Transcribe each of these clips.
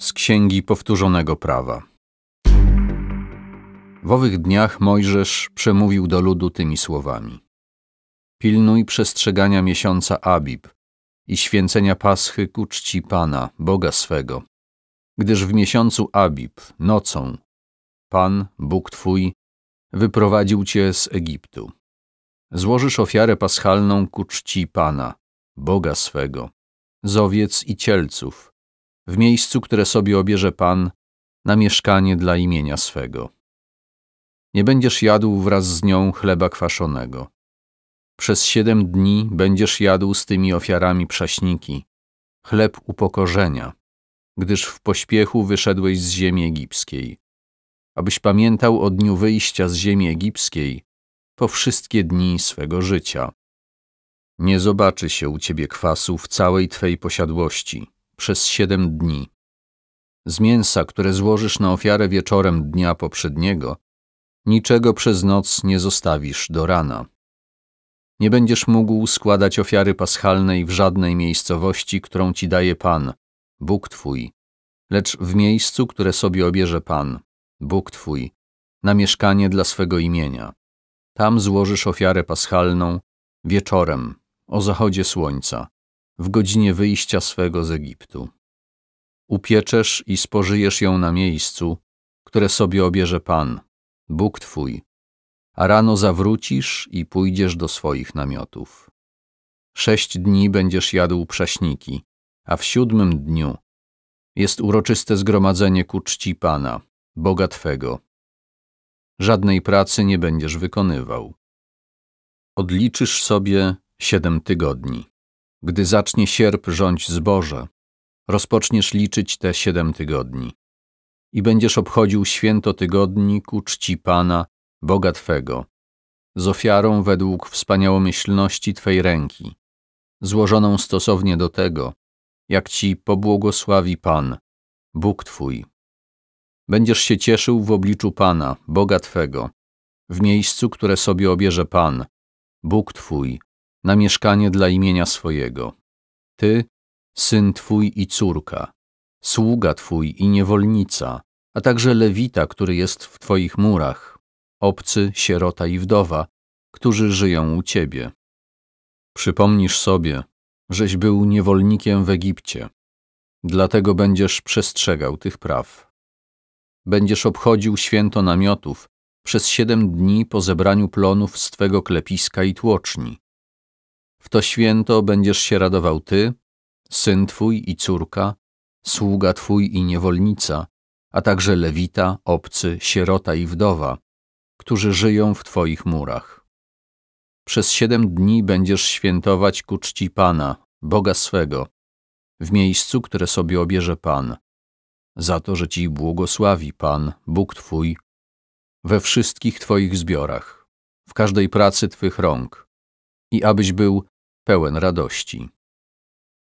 z Księgi Powtórzonego Prawa. W owych dniach Mojżesz przemówił do ludu tymi słowami: Pilnuj przestrzegania miesiąca Abib i święcenia Paschy ku czci Pana, Boga swego, gdyż w miesiącu Abib, nocą, Pan, Bóg Twój, wyprowadził Cię z Egiptu. Złożysz ofiarę paschalną ku czci Pana, Boga swego, z owiec i cielców, w miejscu, które sobie obierze Pan, na mieszkanie dla imienia swego. Nie będziesz jadł wraz z nią chleba kwaszonego. Przez siedem dni będziesz jadł z tymi ofiarami prześniki, chleb upokorzenia, gdyż w pośpiechu wyszedłeś z ziemi egipskiej. Abyś pamiętał o dniu wyjścia z ziemi egipskiej po wszystkie dni swego życia. Nie zobaczy się u ciebie kwasu w całej twej posiadłości przez siedem dni. Z mięsa, które złożysz na ofiarę wieczorem dnia poprzedniego, niczego przez noc nie zostawisz do rana. Nie będziesz mógł składać ofiary paschalnej w żadnej miejscowości, którą ci daje Pan, Bóg Twój, lecz w miejscu, które sobie obierze Pan, Bóg Twój, na mieszkanie dla swego imienia. Tam złożysz ofiarę paschalną wieczorem, o zachodzie słońca w godzinie wyjścia swego z Egiptu. Upieczesz i spożyjesz ją na miejscu, które sobie obierze Pan, Bóg Twój, a rano zawrócisz i pójdziesz do swoich namiotów. Sześć dni będziesz jadł prześniki, a w siódmym dniu jest uroczyste zgromadzenie ku czci Pana, Boga Twego. Żadnej pracy nie będziesz wykonywał. Odliczysz sobie siedem tygodni. Gdy zacznie sierp rządź zboże, rozpoczniesz liczyć te siedem tygodni i będziesz obchodził święto tygodni ku czci Pana, Boga Twego, z ofiarą według wspaniałomyślności Twej ręki, złożoną stosownie do tego, jak Ci pobłogosławi Pan, Bóg Twój. Będziesz się cieszył w obliczu Pana, Boga Twego, w miejscu, które sobie obierze Pan, Bóg Twój, na mieszkanie dla imienia swojego. Ty, syn Twój i córka, sługa Twój i niewolnica, a także lewita, który jest w Twoich murach, obcy, sierota i wdowa, którzy żyją u Ciebie. Przypomnisz sobie, żeś był niewolnikiem w Egipcie, dlatego będziesz przestrzegał tych praw. Będziesz obchodził święto namiotów przez siedem dni po zebraniu plonów z Twego klepiska i tłoczni w to święto będziesz się radował ty, syn twój i córka, sługa twój i niewolnica, a także lewita, obcy, sierota i wdowa, którzy żyją w twoich murach. Przez siedem dni będziesz świętować ku czci Pana, Boga swego, w miejscu, które sobie obierze Pan, za to, że ci błogosławi Pan, Bóg Twój, we wszystkich Twoich zbiorach, w każdej pracy Twych rąk, i abyś był pełen radości.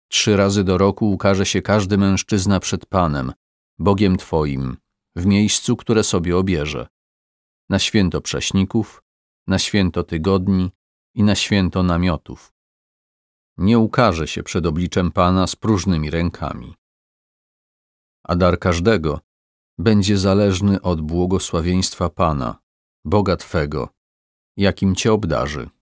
Trzy razy do roku ukaże się każdy mężczyzna przed Panem, Bogiem Twoim, w miejscu, które sobie obierze. Na święto prześników, na święto tygodni i na święto namiotów. Nie ukaże się przed obliczem Pana z próżnymi rękami. A dar każdego będzie zależny od błogosławieństwa Pana, Boga Twego, jakim Cię obdarzy.